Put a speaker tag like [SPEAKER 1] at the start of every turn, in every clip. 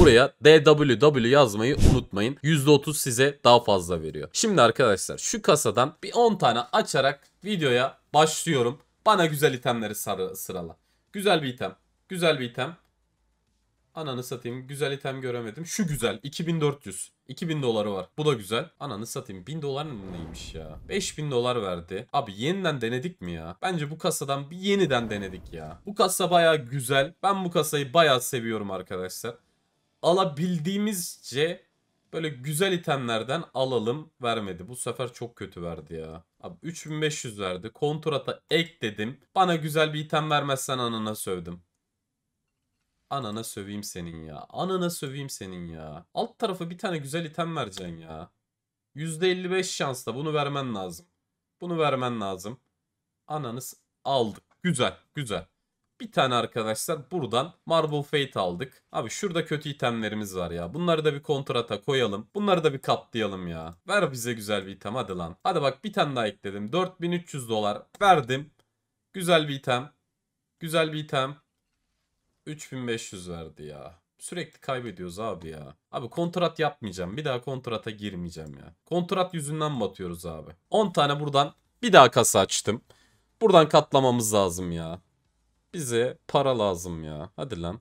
[SPEAKER 1] Buraya DWW yazmayı unutmayın. %30 size daha fazla veriyor. Şimdi arkadaşlar şu kasadan bir 10 tane açarak videoya başlıyorum. Bana güzel itemleri sırala. Güzel bir item. Güzel bir item. Ananı satayım güzel item göremedim. Şu güzel 2400. 2000 doları var. Bu da güzel. Ananı satayım 1000 dolar mı neymiş ya? 5000 dolar verdi. Abi yeniden denedik mi ya? Bence bu kasadan bir yeniden denedik ya. Bu kasa baya güzel. Ben bu kasayı baya seviyorum arkadaşlar alabildiğimizce böyle güzel itemlerden alalım vermedi. Bu sefer çok kötü verdi ya. Abi 3500 verdi. Kontrata ek dedim. Bana güzel bir item vermezsen anana sövdüm. Anana söveyim senin ya. Anana söveyim senin ya. Alt tarafa bir tane güzel item vereceksin ya. %55 şansla bunu vermen lazım. Bunu vermen lazım. Ananız aldık. Güzel, güzel bir tane arkadaşlar buradan Marble Fate aldık. Abi şurada kötü itemlerimiz var ya. Bunları da bir kontrata koyalım. Bunları da bir katlayalım ya. Ver bize güzel bir item hadi lan. Hadi bak bir tane daha ekledim. 4300 dolar verdim. Güzel bir item. Güzel bir item. 3500 verdi ya. Sürekli kaybediyoruz abi ya. Abi kontrat yapmayacağım. Bir daha kontrata girmeyeceğim ya. Kontrat yüzünden batıyoruz abi. 10 tane buradan bir daha kasa açtım. Buradan katlamamız lazım ya. Bize para lazım ya. Hadi lan.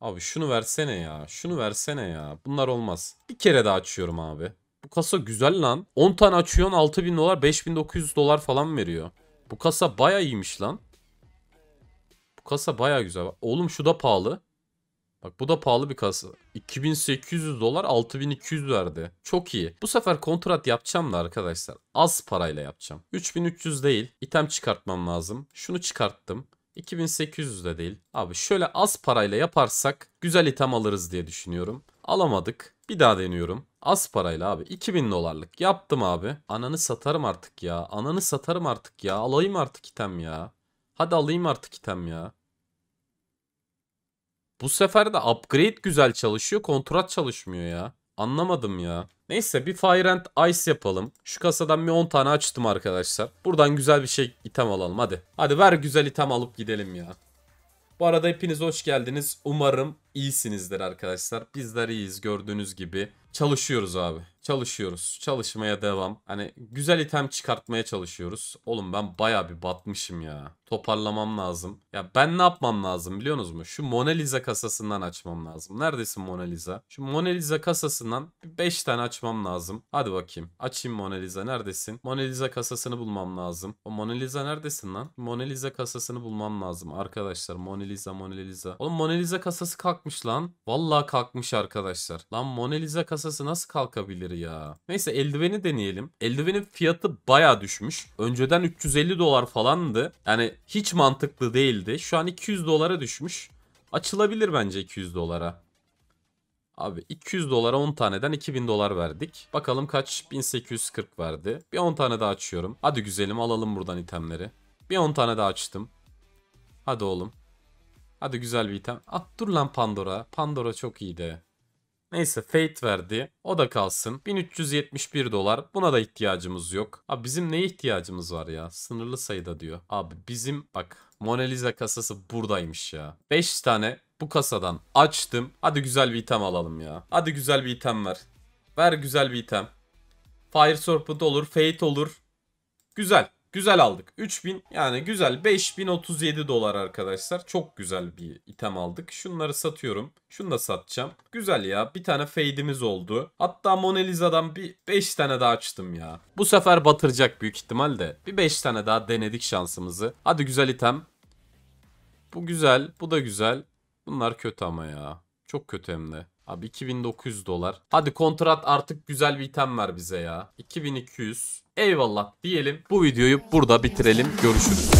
[SPEAKER 1] Abi şunu versene ya. Şunu versene ya. Bunlar olmaz. Bir kere daha açıyorum abi. Bu kasa güzel lan. 10 tane açıyorsun 6000 dolar 5900 dolar falan veriyor. Bu kasa baya iyiymiş lan. Bu kasa baya güzel. Oğlum şu da pahalı. Bak bu da pahalı bir kasa. 2800 dolar 6200 verdi. Çok iyi. Bu sefer kontrat yapacağım da arkadaşlar. Az parayla yapacağım. 3300 değil. İtem çıkartmam lazım. Şunu çıkarttım. 2800 de değil. Abi şöyle az parayla yaparsak güzel item alırız diye düşünüyorum. Alamadık. Bir daha deniyorum. Az parayla abi. 2000 dolarlık. Yaptım abi. Ananı satarım artık ya. Ananı satarım artık ya. Alayım artık item ya. Hadi alayım artık item ya. Bu sefer de upgrade güzel çalışıyor. Kontrat çalışmıyor ya. Anlamadım ya. Neyse bir Fire and Ice yapalım. Şu kasadan bir 10 tane açtım arkadaşlar. Buradan güzel bir şey item alalım hadi. Hadi ver güzel item alıp gidelim ya. Bu arada hepiniz hoş geldiniz. Umarım iyisinizdir arkadaşlar. Bizler iyiyiz gördüğünüz gibi. Çalışıyoruz abi. Çalışıyoruz. Çalışmaya devam. Hani güzel item çıkartmaya çalışıyoruz. Oğlum ben baya bir batmışım ya. Toparlamam lazım. Ya ben ne yapmam lazım biliyorsunuz mu? Şu Mona Lisa kasasından açmam lazım. Neredesin Mona Lisa? Şu Mona Lisa kasasından 5 tane açmam lazım. Hadi bakayım. Açayım Mona Lisa neredesin? Mona Lisa kasasını bulmam lazım. O Mona Lisa neredesin lan? Mona Lisa kasasını bulmam lazım arkadaşlar. Mona Lisa Mona Lisa. Oğlum Mona Lisa kasası kalk kalkmış lan. Vallahi kalkmış arkadaşlar. Lan Mona Lisa kasası nasıl kalkabilir ya? Neyse eldiveni deneyelim. Eldivenin fiyatı baya düşmüş. Önceden 350 dolar falandı. Yani hiç mantıklı değildi. Şu an 200 dolara düşmüş. Açılabilir bence 200 dolara. Abi 200 dolara 10 taneden 2000 dolar verdik. Bakalım kaç 1840 verdi. Bir 10 tane daha açıyorum. Hadi güzelim alalım buradan itemleri. Bir 10 tane daha açtım. Hadi oğlum. Hadi güzel bir item. At dur lan Pandora. Pandora çok iyiydi. Neyse Fate verdi. O da kalsın. 1371 dolar. Buna da ihtiyacımız yok. Abi bizim neye ihtiyacımız var ya? Sınırlı sayıda diyor. Abi bizim bak Mona Lisa kasası buradaymış ya. 5 tane bu kasadan açtım. Hadi güzel bir item alalım ya. Hadi güzel bir item ver. Ver güzel bir item. Fire Serpent olur. Fate olur. Güzel. Güzel aldık. 3000 yani güzel 5037 dolar arkadaşlar. Çok güzel bir item aldık. Şunları satıyorum. Şunu da satacağım. Güzel ya bir tane fade'imiz oldu. Hatta Mona Lisa'dan bir 5 tane daha açtım ya. Bu sefer batıracak büyük ihtimalle. Bir 5 tane daha denedik şansımızı. Hadi güzel item. Bu güzel. Bu da güzel. Bunlar kötü ama ya. Çok kötü hem de. Abi 2900 dolar. Hadi kontrat artık güzel bir item ver bize ya. 2200. Eyvallah diyelim. Bu videoyu burada bitirelim. Görüşürüz.